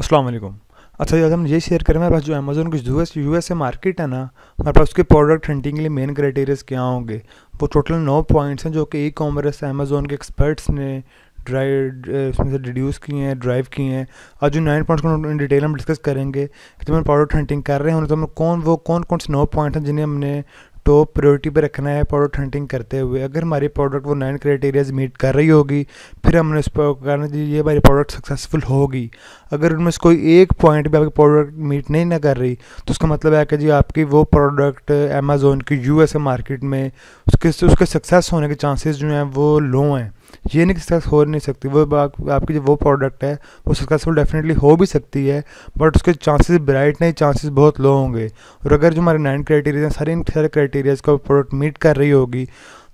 अस्सलाम वालेकुम अच्छा आज हम ये शेयर करें मेरे पास जो अमेज़ोन की U S U S A market है ना हमारे पास उसके प्रोडक्ट हंटिंग के लिए मेन क्राइटेरियाज क्या होंगे वो टोटल नौ पॉइंट्स हैं जो कि ई कॉमर्स अमेज़ोन के एक्सपर्ट्स ने ड्राइव उसमें से डिड्यूस किए हैं ड्राइव किए हैं और जो नाइन पॉइंट्स को इन डिटेल हम डिस्कस करेंगे कि जब हम प्रोडक्ट हंटिंग कर रहे हैं तो हम कौन वो कौन कौन से नौ पॉइंट हैं जिन्हें हमने टॉप तो प्रायोरिटी पे रखना है प्रोडक्ट हंटिंग करते हुए अगर हमारी प्रोडक्ट वो नाइन क्राइटेरियाज मीट कर रही होगी फिर हमने उस पर कहना ये हमारी प्रोडक्ट सक्सेसफुल होगी अगर उनमें से कोई एक पॉइंट भी आपकी प्रोडक्ट मीट नहीं ना कर रही तो उसका मतलब है कि जी आपकी वो प्रोडक्ट अमेज़ोन की यू मार्केट में उसके उसके सक्सेस होने के चांसेस जो हैं वो लो हैं ये नहीं कि सक्सेस हो नहीं सकती वो आपकी जो वो प्रोडक्ट है वो सक्सेसफुल डेफिनेटली हो भी सकती है बट उसके चांसेस ब्राइट नहीं चांसेस बहुत लो होंगे और अगर जो हमारे नाइन क्राइटेरिया हैं सारे इन सारे क्राइटेरियाज का प्रोडक्ट मीट कर रही होगी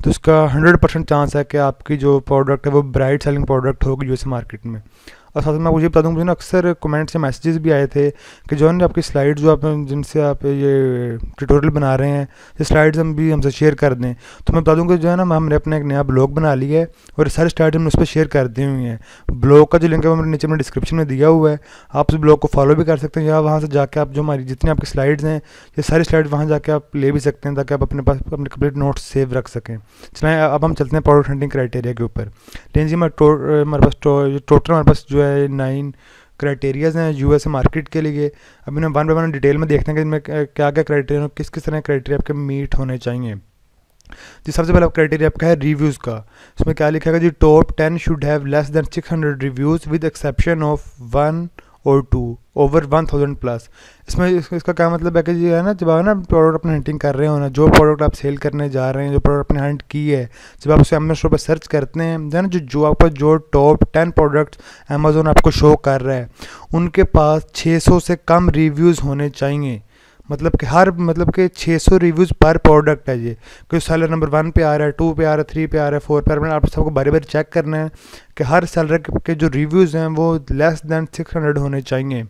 तो उसका हंड्रेड परसेंट चांस है कि आपकी जो प्रोडक्ट है वो ब्राइट सेलिंग प्रोडक्ट होगी जो मार्केट में और साथ में मैं आपको ये बता दूँ मुझे ना अक्सर कमेंट्स या मैसेजेस भी आए थे कि जो है आपकी स्लाइड जो आप जिनसे आप ये ट्यूटोरियल बना रहे हैं ये स्लाइड्स हम भी हमसे शेयर कर दें तो मैं बता दूँ कि जो है ना हमने अपना एक नया ब्लॉग बना लिया है और सारी स्लाइड हमने उस पर शेयर कर दी हुई हैं ब्लॉग का जो लिंक है वो नीचे मैंने डिस्क्रिप्शन में दिया हुआ है आप उस ब्लॉग को फॉलो भी कर सकते हैं या वहाँ से जाकर आप जो हमारी जितनी आपकी स्लाइड्स हैं ये सारी स्लाइड वहाँ जाके आप ले भी सकते हैं ताकि आप अपने पास अपने कंप्लीट नोट्स सेव रख सकें चलाएँ अब हम चलते हैं प्रोडक्ट हंडिंग क्राइटेरिया के ऊपर लेकिन जी हमारे पास टोटल हमारे पास जो जो है नाइन क्राइटेरियाज हैं यूएस मार्केट के लिए अभी हम वन बाई वन डिटेल में देखते हैं कि इनमें क्या क्या क्राइटेरिया किस किस तरह क्राइटेरिया आपके मीट होने चाहिए जी सबसे पहला क्राइटेरिया आपका है रिव्यूज़ का इसमें क्या लिखा है जी top ten should have less then six hundred reviews with exception of one और two over one thousand plus इसमें इसका क्या मतलब है कि ये है ना जब आप ना प्रोडक्ट अपने हंटिंग कर रहे हो ना जो प्रोडक्ट आप सेल करने जा रहे हैं जो प्रोडक्ट अपने हंट की है जब आप उसे अमेजोन पर सर्च करते हैं जो ना जो जो आपका जो टॉप टेन प्रोडक्ट्स अमेजोन आपको शो कर रहा है उनके पास छः सौ से कम रिव्यूज़ होने चाहिए मतलब कि हर मतलब कि 600 रिव्यूज़ पर प्रोडक्ट है ये कोई सेलर नंबर वन पे आ रहा है टू पे आ रहा है थ्री पे आ रहा है फोर पे आ रहा है मतलब आप सबको बारी बारी चेक करना है कि हर सेलर के जो रिव्यूज़ हैं वो लेस दैन सिक्स हंड्रेड होने चाहिए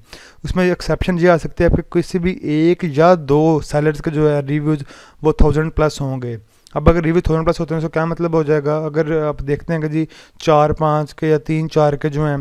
उसमें एक्सेप्शन ये आ सकती है आपके किसी भी एक या दो सेलर्स के जो है रिव्यूज़ वो थाउजेंड प्लस होंगे अब अगर रिव्यू थाउजेंड प्लस होते हैं तो क्या मतलब हो जाएगा अगर आप देखते हैं कि जी चार पाँच के या तीन चार के जो हैं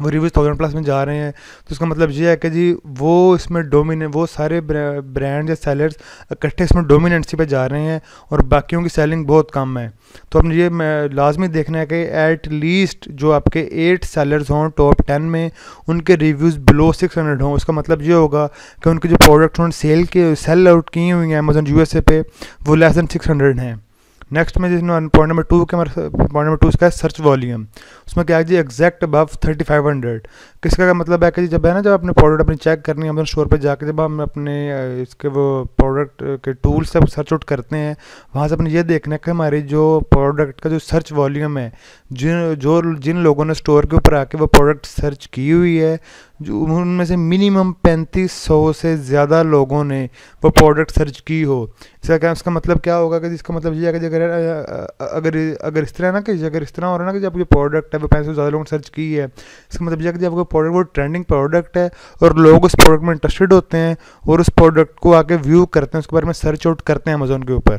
वो रिव्यूज़ थाउजेंड प्लस में जा रहे हैं तो इसका मतलब ये है कि जी वो इसमें डोमिनेट वो सारे ब्रांड या सेलर्स इकट्ठे इसमें डोमिनेंसी पे जा रहे हैं और बाकियों की सेलिंग बहुत कम है तो अपने ये लाजमी देखना है कि एट लीस्ट जो आपके एट सेलर्स हों टॉप टेन में उनके रिव्यूज़ बिलो सिक्स हंड्रेड हों उसका मतलब ये होगा कि उनके जो प्रोडक्ट उन्होंने सेल के सेल आउट की हुई हैं अमेजन यू एस ए पे वो लेस दैन सिक्स हंड्रेड हैं नेक्स्ट में जिसमें पॉइंट नंबर टू के हमारे पॉइंट नंबर टू इसका है सर्च वॉल्यूम उसमें क्या है जी exact above thirty five hundred किसका का मतलब है कि जब है ना जब अपने प्रोडक्ट अपनी चेक करनी है हम स्टोर पर जाकर जब हम अपने इसके वो प्रोडक्ट के टूल से सर्च आउट करते हैं वहाँ से अपने ये देखना है कि हमारी जो प्रोडक्ट का जो सर्च वॉल्यूम है जिन जो जिन लोगों ने स्टोर के ऊपर आके वो प्रोडक्ट सर्च की हुई है जो उनमें से मिनिमम पैंतीस सौ से ज़्यादा लोगों ने वो प्रोडक्ट सर्च की हो इसका क्या उसका मतलब क्या होगा कि इसका मतलब ये है कि अगर अगर अगर इस तरह ना कि अगर इस तरह हो रहा है ना कि जब ये प्रोडक्ट है वो पैंतीस सौ ज़्यादा लोगों ने सर्च की है इसका मतलब यह है कि जब आपको प्रोडक्ट वो ट्रेंडिंग प्रोडक्ट है और लोग उस प्रोडक्ट में इंटरेस्टेड होते हैं और उस प्रोडक्ट को आके व्यू करते हैं उसके बारे में सर्च आउट करते हैं अमेज़ोन के ऊपर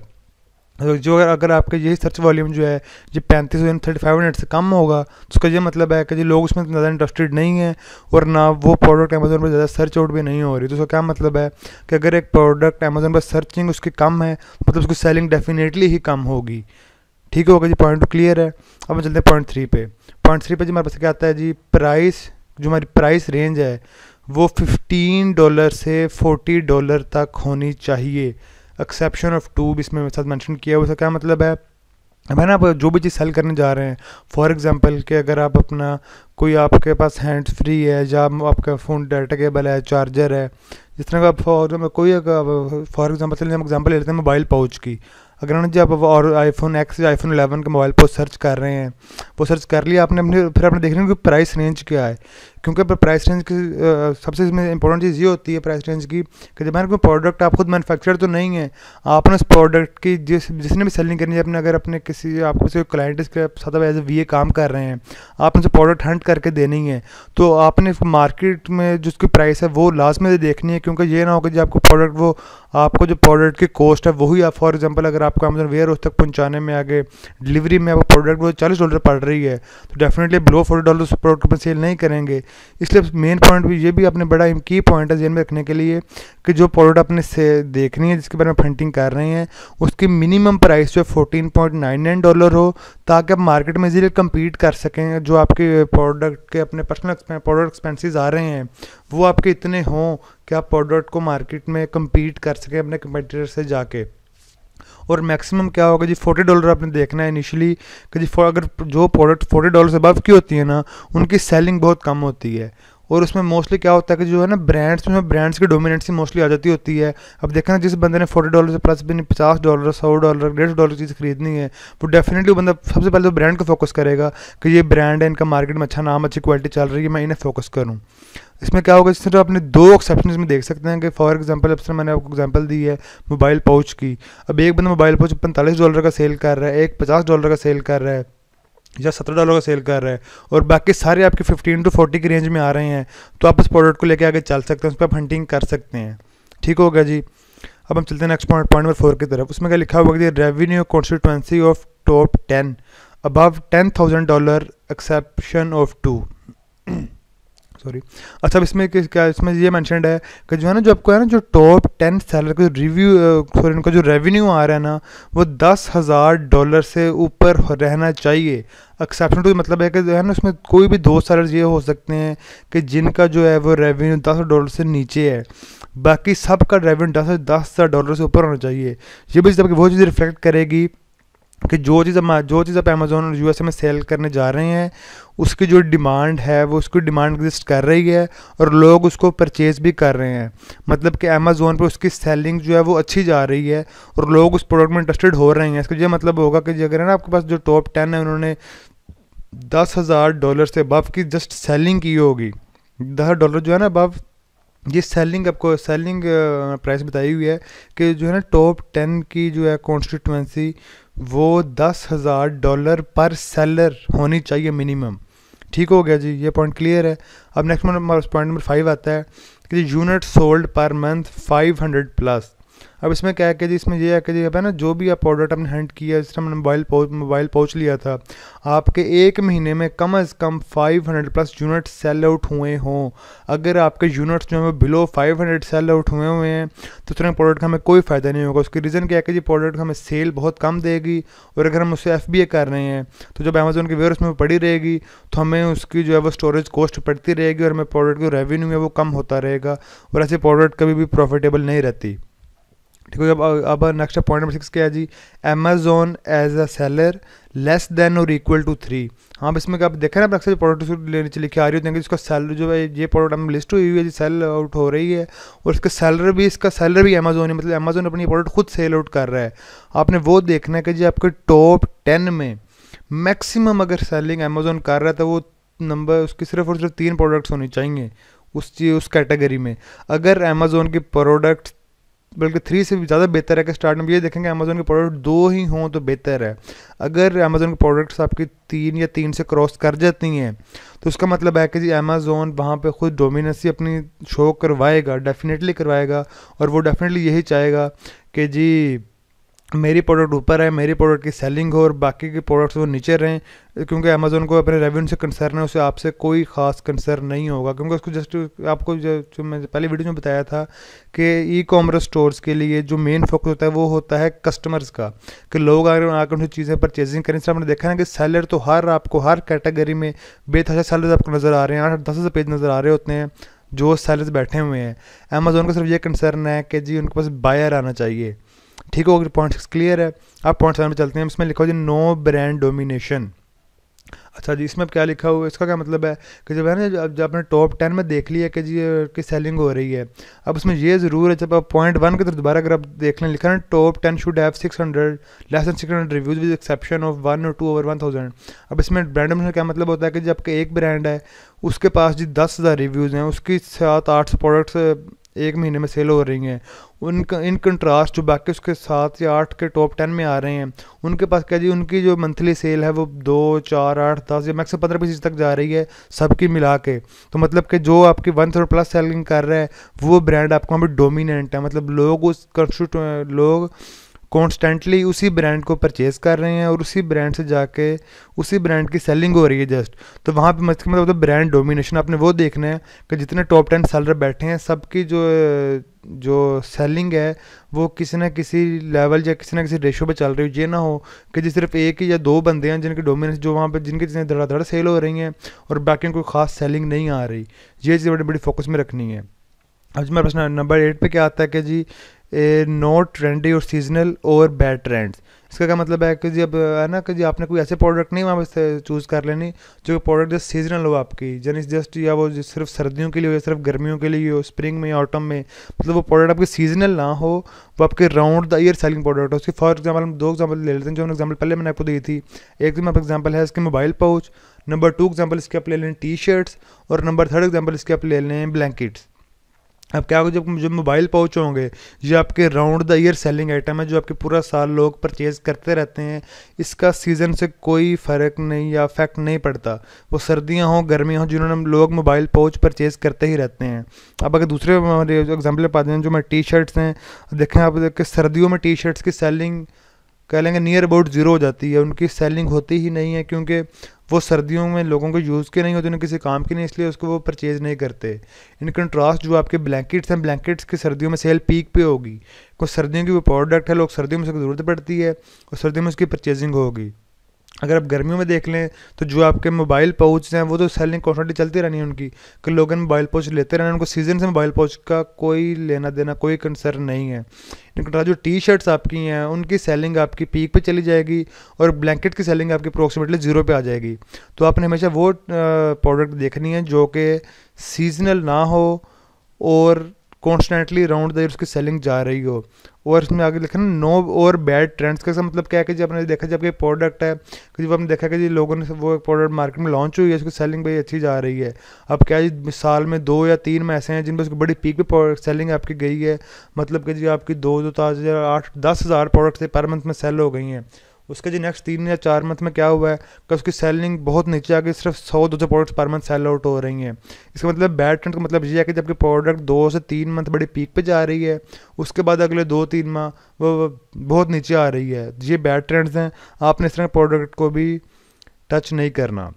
तो जो अगर अगर आपका यही सर्च वॉल्यूम जो है जो पैंतीस सौ थर्टी फाइव हंड्रेड से कम होगा तो उसका ये मतलब है कि जो लोग उसमें ज़्यादा इंटरेस्टेड नहीं है और ना वो प्रोडक्ट अमेज़ोन पर ज़्यादा सर्च आउट भी नहीं हो रही तो उसका क्या मतलब है कि अगर एक प्रोडक्ट अमेज़ोन पर सर्चिंग उसकी कम है मतलब उसकी सेलिंग डेफिनेटली ही कम होगी ठीक होगा जी पॉइंट टू क्लियर है अब हम चलते हैं पॉइंट थ्री पे पॉइंट थ्री पे जी हमारे पास क्या आता है जी प्राइस जो हमारी प्राइस रेंज है वो 15 डॉलर से 40 डॉलर तक होनी चाहिए एक्सेप्शन ऑफ टूब इसमें मेरे साथ मैंशन किया हुआ क्या मतलब है अब ना आप जो भी चीज़ सेल करने जा रहे हैं फॉर एग्जांपल कि अगर आप अपना कोई आपके पास हैंड्स फ्री है या आपका फ़ोन डाटा केबल है चार्जर है जिस तरह का फॉर कोई फॉर एग्जांपल चलिए हम एग्जांपल ले लेते हैं मोबाइल पाउच की अगर उन्होंने जब और आईफोन एक्स या आईफोन एलेवन के मोबाइल पर सर्च कर रहे हैं वो सर्च कर लिया आपने अपने फिर आपने देख रहे हैं कि प्राइस रेंज क्या है क्योंकि प्राइस रेंज की सबसे इसमें इंपॉर्टेंट चीज़ ये होती है प्राइस रेंज की कि जब कोई प्रोडक्ट आप खुद मैनुफैक्चर तो नहीं है आपने उस प्रोडक्ट की जिस जिसने भी सेलिंग करनी है अपने अगर अपने किसी आप किसी क्लाइंट के साथ एज ए वी काम कर रहे हैं आपने उसे प्रोडक्ट हंट करके देनी है तो आपने मार्केट में जिसकी प्राइस है वो लास्ट में देखनी है क्योंकि ये ना होगा कि जो आपको प्रोडक्ट वो आपको जो प्रोडक्ट की कॉस्ट है वही आप फॉर एग्जाम्पल अगर आपको अमेजन वेयर हाउस तक पहुँचाने में आगे डिलीवरी में आपको प्रोडक्ट वो चालीस डॉलर पड़ रही है तो डेफिनेटली ब्लो फोर्टी डॉलर उस प्रोडक्ट पर सेल नहीं करेंगे इसलिए मेन पॉइंट भी ये भी अपने बड़ा की पॉइंट है जेन में रखने के लिए कि जो प्रोडक्ट अपने से देखनी है जिसके बारे में फंडिंग कर रहे हैं उसकी मिनिमम प्राइस जो है fourteen point nine nine dollar हो ताकि आप मार्केट में इजीली कम्पीट कर सकें जो आपके प्रोडक्ट के अपने पर्सनल प्रोडक्ट एक्सपेंसिस आ रहे हैं वो आपके इतने हों कि आप प्रोडक्ट को मार्केट में कम्पीट कर सकें अपने कंपेटिटर से जाके और मैक्सिमम क्या होगा जी फोर्टी डॉलर आपने देखना है इनिशियली कि जी अगर जो प्रोडक्ट फोर्टी डॉलर से अब की होती है ना उनकी सेलिंग बहुत कम होती है और उसमें मोस्टली क्या होता है कि जो है ना ब्रांड्स में ब्रांड्स की डोमिनेंसी मोस्टली आ जाती होती है अब देखें ना जिस बंदे ने फोर्टी डॉलर से प्लस भी नहीं पचास डॉलर सौ डॉलर डेढ़ सौ डॉलर चीज़ खरीदनी है वो डेफिनेटली बंदा सबसे पहले तो ब्रांड को फोकस करेगा कि ये ब्रांड है इनका मार्केट में अच्छा नाम अच्छी क्वालिटी चल रही है मैं इन्हें फोकस करूँ इसमें क्या होगा जिससे जो अपने दो एक्सेप्शन में देख सकते हैं कि फॉर एग्जाम्पल अब मैंने आपको एग्जाम्पल दी है मोबाइल पाउच की अब एक बंदा मोबाइल पाउच पैंतालीस डॉलर का सेल कर रहा है एक पचास डॉलर का सेल कर रहा है या सत्रह डॉलर का सेल कर रहा है और बाकी सारे आपके फिफ्टीन टू फोर्टी की रेंज में आ रहे हैं तो आप इस प्रोडक्ट को लेकर आगे चल सकते हैं उस पर आप हंटिंग कर सकते हैं ठीक होगा जी अब हम चलते हैं next point point number four की तरफ उसमें क्या लिखा हुआ कि revenue constituency of top ten above ten thousand dollar exception of two sorry अच्छा अब इसमें क्या इसमें ये मैंशनड है कि जो है ना जो आपको है ना जो टॉप टेन सेलर का जो रिव्यू सॉरी उनका जो रेवेन्यू आ रहा है ना वो दस हज़ार डॉलर से ऊपर रहना चाहिए एक्सेप्शन टू मतलब है कि जो है ना उसमें कोई भी दो सैलर ये हो सकते हैं कि जिनका जो है वो रेवेन्यू दस डॉलर से नीचे है बाकी सब का रेवेन्यू दस दस हज़ार डॉलर से ऊपर होना चाहिए ये भी जबकि वो चीज़ रिफ्लेक्ट करेगी कि जो चीज़ जो चीज़ आप अमेज़ोन और यू में सेल करने जा रहे हैं उसकी जो डिमांड है वो उसकी डिमांड एग्जिस्ट कर रही है और लोग उसको परचेज़ भी कर रहे हैं मतलब कि अमेज़ोन पर उसकी सेलिंग जो है वो अच्छी जा रही है और लोग उस प्रोडक्ट में इंटरेस्टेड हो रहे हैं इसका यह मतलब होगा कि अगर है ना आपके पास जो टॉप टेन है उन्होंने दस हज़ार डॉलर से बफ की जस्ट सेलिंग की होगी दस डॉलर जो है ना बफ ये सेलिंग आपको सेलिंग प्राइस बताई हुई है कि जो है ना टॉप टेन की जो है कॉन्स्टिट्यूंसी वो दस हज़ार डॉलर पर सेलर होनी चाहिए मिनिमम ठीक हो गया जी ये पॉइंट क्लियर है अब नेक्स्ट पॉइंट नंबर फाइव आता है कि unit sold per month five hundred plus अब इसमें क्या है कि जी इसमें यह है कि जी अब है ना जो भी आप प्रोडक्ट आपने हंट किया जिस हमने मोबाइल पहुँच मोबाइल पहुँच लिया था आपके एक महीने में कम अज़ कम 500 प्लस यूनिट सेल आउट हुए हों अगर आपके यूनिट्स जो हैं वो बिलो 500 सेल आउट हुए हुए हैं तो उस प्रोडक्ट का हमें कोई फ़ायदा नहीं होगा उसकी रीज़न क्या है कि जी प्रोडक्ट हमें सेल बहुत कम देगी और अगर हम उससे एफ कर रहे हैं तो जब अमेजोन की वेयर उसमें पड़ी रहेगी तो हमें उसकी जो है वो स्टोरेज कॉस्ट पड़ती रहेगी और हमें प्रोडक्ट का रेवेन्यू है वो कम होता रहेगा और ऐसे प्रोडक्ट कभी भी प्रॉफिटेबल नहीं रहती ठीक है अब अब नेक्स्ट पॉइंट नंबर सिक्स क्या है जी Amazon as a seller less than और इक्वल टू थ्री हाँ अब इसमें आप देखें ना अक्सर प्रोडक्ट नीचे लिखे आ रही होती है कि इसका जो है ये प्रोडक्ट हमें लिस्ट हुई हुई है जी सेल आउट हो रही है और इसका सेलर भी इसका सेलर भी अमेजोन है मतलब अमेजोन अपनी प्रोडक्ट खुद सेल आउट कर रहा है आपने वो देखना है कि जी आपके टॉप टेन में मैक्सिमम अगर सेलिंग अमेजोन कर रहा है तो वो नंबर उसकी सिर्फ और सिर्फ तीन प्रोडक्ट्स होनी चाहिए उस चीज उस कैटेगरी में अगर अमेजोन के प्रोडक्ट बल्कि थ्री से ज़्यादा बेहतर है कि स्टार्ट में ये देखेंगे अमेजोन के प्रोडक्ट दो ही हों तो बेहतर है अगर अमेजोन के प्रोडक्ट्स आपकी तीन या तीन से क्रॉस कर जाती हैं तो उसका मतलब है कि जी अमेजोन वहाँ पे खुद डोमिनेंसी अपनी शो करवाएगा डेफिनेटली करवाएगा और वो डेफिनेटली यही चाहेगा कि जी मेरी प्रोडक्ट ऊपर है मेरी प्रोडक्ट की सेलिंग हो और बाकी के प्रोडक्ट्स वो नीचे रहें क्योंकि अमेजोन को अपने रेवेन्यू से कंसर्न है उसे आपसे कोई खास कंसर्न नहीं होगा क्योंकि उसको जस्ट आपको जो, जो मैं पहले वीडियो में बताया था कि ई कॉमर्स स्टोर्स के लिए जो मेन फोकस होता है वो होता है कस्टमर्स का कि लोग अगर आकर उनसे चीज़ें परचेजिंग करें इसलिए आपने देखा ना कि सेलर तो हर आपको हर कैटेगरी में बेतहाशा सेलर आपको नज़र आ रहे हैं आठ दस हज़ार पेज नज़र आ रहे होते हैं जो सेलर्स बैठे हुए हैं अमेजोन का सिर्फ ये कंसर्न है कि जी उनके पास बायर आना चाहिए ठीक होगा पॉइंट सिक्स क्लियर है अब पॉइंट सेवन पर चलते हैं इसमें लिखा हो जी नो ब्रांड डोमिनेशन अच्छा जी इसमें क्या लिखा हुआ है इसका क्या मतलब है कि जब है ना जब जब आपने टॉप टेन में देख लिया कि जी की सेलिंग हो रही है अब इसमें ये ज़रूर है जब आप पॉइंट वन के तरफ दोबारा अगर आप देख लें लिखा ना top ten should have six hundred less than six hundred reviews with exception of one और टू ओवर वन थाउजेंड अब इसमें ब्रांड में क्या मतलब होता है कि जब एक ब्रांड है उसके पास जी दस हज़ार रिव्यूज़ हैं उसकी सात आठ सौ प्रोडक्ट्स एक महीने में सेल हो रही हैं उनका इन कंट्रास्ट जो बाकी उसके सात या आठ के टॉप टेन में आ रहे हैं उनके पास क्या जी उनकी जो मंथली सेल है वो दो चार आठ दस या मैक्सिमम पंद्रह बीस तक जा रही है सबकी मिला के तो मतलब कि जो आपकी वन थर्ड प्लस सेलिंग कर रहा है वो ब्रांड आपको वहाँ पर डोमिनेंट है मतलब लोग उस कंस्टिट लोग कॉन्स्टेंटली उसी ब्रांड को परचेज़ कर रहे हैं और उसी ब्रांड से जाके उसी ब्रांड की सेलिंग हो रही है जस्ट तो वहाँ पे मतलब मतलब तो ब्रांड डोमिनेशन आपने वो देखना है कि जितने टॉप टेन सेलर बैठे हैं सबकी जो जो सेलिंग है वो किसी ना किसी लेवल या किसी ना किसी रेशो पे चल रही हो ये ना हो कि जी सिर्फ एक ही या दो बंदे हैं जिनकी डोमिनेंस जो वहाँ पे जिनकी चीज़ें धड़ाधड़ सेल हो रही हैं और बाकी कोई ख़ास सेलिंग नहीं आ रही ये चीज़ बड़ी बड़ी फोकस में रखनी है अब मेरा प्रश्न नंबर एट पे क्या आता है कि जी ए नो ट्रेंडी और सीजनल और बैड ट्रेंड्स इसका क्या मतलब है कि जी अब है ना कि जी आपने कोई ऐसे प्रोडक्ट नहीं वहाँ पर चूज़ कर लेनी जो प्रोडक्ट जस्ट सीजनल हो आपकी यानी जस्ट या वो सिर्फ सर्दियों के लिए हो या सिर्फ गर्मियों के लिए हो स्प्रिंग में या ऑटम में मतलब वो प्रोडक्ट आपके सीजनल ना हो वो आपके round the year selling product हो उसकी फॉर एग्जाम्पल हम दो एग्जाम्पल ले लेते हैं जो एग्जाम्पल पहले मैंने आपको दी थी एक आप तो एग्जाम्पल है इसके mobile pouch number two example इसके आप ले लें टी शर्ट्स और नंबर थर्ड एग्जाम्पल इसके आप ले लें ब्लैंकेट्स अब क्या होगा जब जब मोबाइल पाउच होंगे जो आपके round the year selling item है जो आपके पूरा साल लोग परचेज़ करते रहते हैं इसका सीज़न से कोई फ़र्क नहीं या अफेक्ट नहीं पड़ता वो सर्दियाँ हों गर्मियाँ हों जिन्होंने लोग मोबाइल पाउच परचेज़ करते ही रहते हैं अब अगर दूसरे हमारे एग्जाम्पल पाते हैं जो मैं टी शर्ट्स हैं देखें आप देखें सर्दियों में टी शर्ट्स की सेलिंग कह लेंगे नियर अबाउट ज़ीरो हो जाती है उनकी सेलिंग होती ही नहीं है क्योंकि वो सर्दियों में लोगों को यूज़ के नहीं होते उन्हें किसी काम के नहीं इसलिए उसको वो परचेज़ नहीं करते इन कंट्रास्ट जो आपके ब्लैंकेट्स हैं ब्लैंकेट्स की सर्दियों में सेल पीक पे होगी कुछ सर्दियों की वो प्रोडक्ट है लोग सर्दियों में उसकी ज़रूरत पड़ती है और सर्दियों में उसकी परचेजिंग होगी अगर आप गर्मियों में देख लें तो जो आपके मोबाइल पाउच हैं वो तो सेलिंग कॉन्स्टेंटली चलती रहनी है उनकी कि लोग मोबाइल पाउच लेते रहने उनको सीजन से मोबाइल पाउच का कोई लेना देना कोई कंसर्न नहीं है इनके जो टी शर्ट्स आपकी हैं उनकी सेलिंग आपकी पीक पे चली जाएगी और ब्लैंकेट की सेलिंग आपकी अप्रोक्सीमेटली ज़ीरो पे आ जाएगी तो आपने हमेशा वो प्रोडक्ट देखनी है जो कि सीजनल ना हो और कॉन्स्टेंटली राउंड द उसकी सेलिंग जा रही हो और इसमें आगे लिखा ना नो और बैड ट्रेंड्स का मतलब क्या है कि जब आपने देखा जब ये प्रोडक्ट है जब हमने देखा कि जी लोगों ने वो प्रोडक्ट मार्केट में लॉन्च हुई है उसकी सेलिंग भाई अच्छी जा रही है अब क्या जी साल में दो या तीन में ऐसे हैं जिन पर उसकी बड़ी पीक पे सेलिंग आपकी गई है मतलब कि जी आपकी दो दो हज़ार आठ दस हज़ार प्रोडक्ट्स पर मंथ में सेल हो गई हैं उसके जी नेक्स्ट तीन या चार मंथ में क्या हुआ है कि उसकी सेलिंग बहुत नीचे आ गई सिर्फ सौ दो सौ products per month sell out हो रही हैं इसका मतलब बैड ट्रेंड का मतलब ये है कि जबकि प्रोडक्ट दो से तीन मंथ बड़ी पीक पे जा रही है उसके बाद अगले दो तीन माह वो बहुत नीचे आ रही है ये बैड ट्रेंड्स हैं आपने इस तरह प्रोडक्ट को भी टच नहीं करना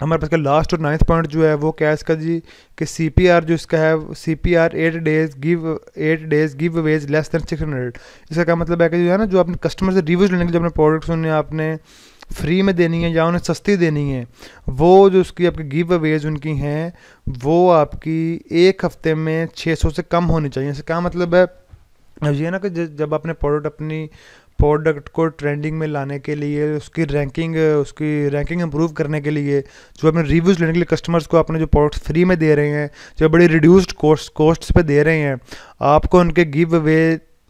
हमारे पास का लास्ट और नाइन्थ पॉइंट जो है वो क्या है इसका जी कि सी पी आर जो इसका है C P R eight days give eight days give वेज लेस देन सिक्स हंड्रेड इसका क्या मतलब है कि जो है ना जो अपने कस्टमर से रिव्यूज लेने के जो अपने प्रोडक्ट्स उन्हें आपने फ्री में देनी है या उन्हें सस्ती देनी है वो जो उसकी आपकी गिव अवेज उनकी हैं वो आपकी एक हफ्ते में 600 से कम होनी चाहिए इसका क्या मतलब है ये ना कि जब आपने प्रोडक्ट अपनी प्रोडक्ट को ट्रेंडिंग में लाने के लिए उसकी रैंकिंग उसकी रैंकिंग इंप्रूव करने के लिए जो अपने रिव्यूज़ लेने के लिए कस्टमर्स को अपने जो प्रोडक्ट्स फ्री में दे रहे हैं जो बड़ी रिड्यूस्ड कॉस्ट कोस्ट्स पे दे रहे हैं आपको उनके गिव अवे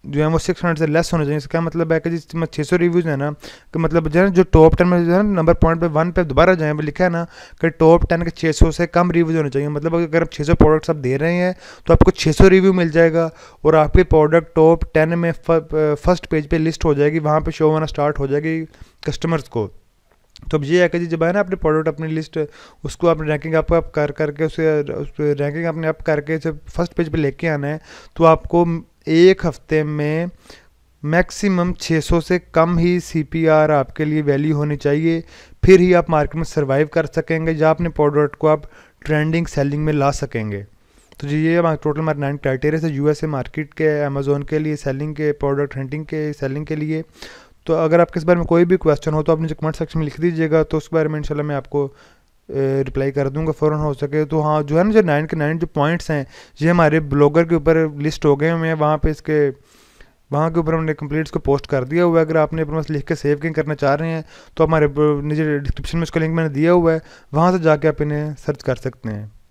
जो है वो सिक्स हंड्रेड से लेस होने चाहिए इसका मतलब है कि जिस छः सौ रिव्यूज़ है ना कि मतलब जो है जो टॉप टेन में जो है ना नंबर पॉइंट पे वन पे दोबारा जो है लिखा है ना कि टॉप टेन के छः सौ से कम रिव्यूज़ होने चाहिए मतलब अगर आप छः सौ प्रोडक्ट्स आप दे रहे हैं तो आपको छः सौ रिव्यू मिल जाएगा और आपके प्रोडक्ट टॉप टेन में फर्स्ट पेज पर पे लिस्ट हो जाएगी वहाँ पर शो होना स्टार्ट हो जाएगी कस्टमर्स को तो अब ये है कि जब है ना अपने प्रोडक्ट अपनी लिस्ट उसको आप रैंकिंग अप अप कर करके उसे उस रैंकिंग अपने अप करके जब फर्स्ट पेज पे लेके आना है तो आपको एक हफ्ते में मैक्सिमम 600 से कम ही सी आपके लिए वैल्यू होनी चाहिए फिर ही आप मार्केट में सर्वाइव कर सकेंगे या अपने प्रोडक्ट को आप ट्रेंडिंग सेलिंग में ला सकेंगे तो जी ये टोटल हमारे नाइन क्राइटेरिया है यूएसए मार्केट के अमेजोन के लिए सेलिंग के प्रोडक्ट हंटिंग के सेलिंग के लिए तो अगर आपके इस बारे में कोई भी क्वेश्चन हो तो आप मुझे कमेंट सेक्शन में लिख दीजिएगा तो उसके बारे में इंशाल्लाह मैं आपको रिप्लाई कर दूंगा फ़ौर हो सके तो हाँ जो है ना जो नाइन के नाइन जो पॉइंट्स हैं ये हमारे ब्लॉगर के ऊपर लिस्ट हो गए हुए हैं वहाँ पे इसके वहाँ के ऊपर हमने कम्प्लीट इसको पोस्ट कर दिया हुआ है अगर आपने अपने लिख के सेव कहीं करना चाह रहे हैं तो हमारे नीचे डिस्क्रिप्शन में उसका लिंक मैंने दिया हुआ है वहाँ से जाके आप इन्हें सर्च कर सकते हैं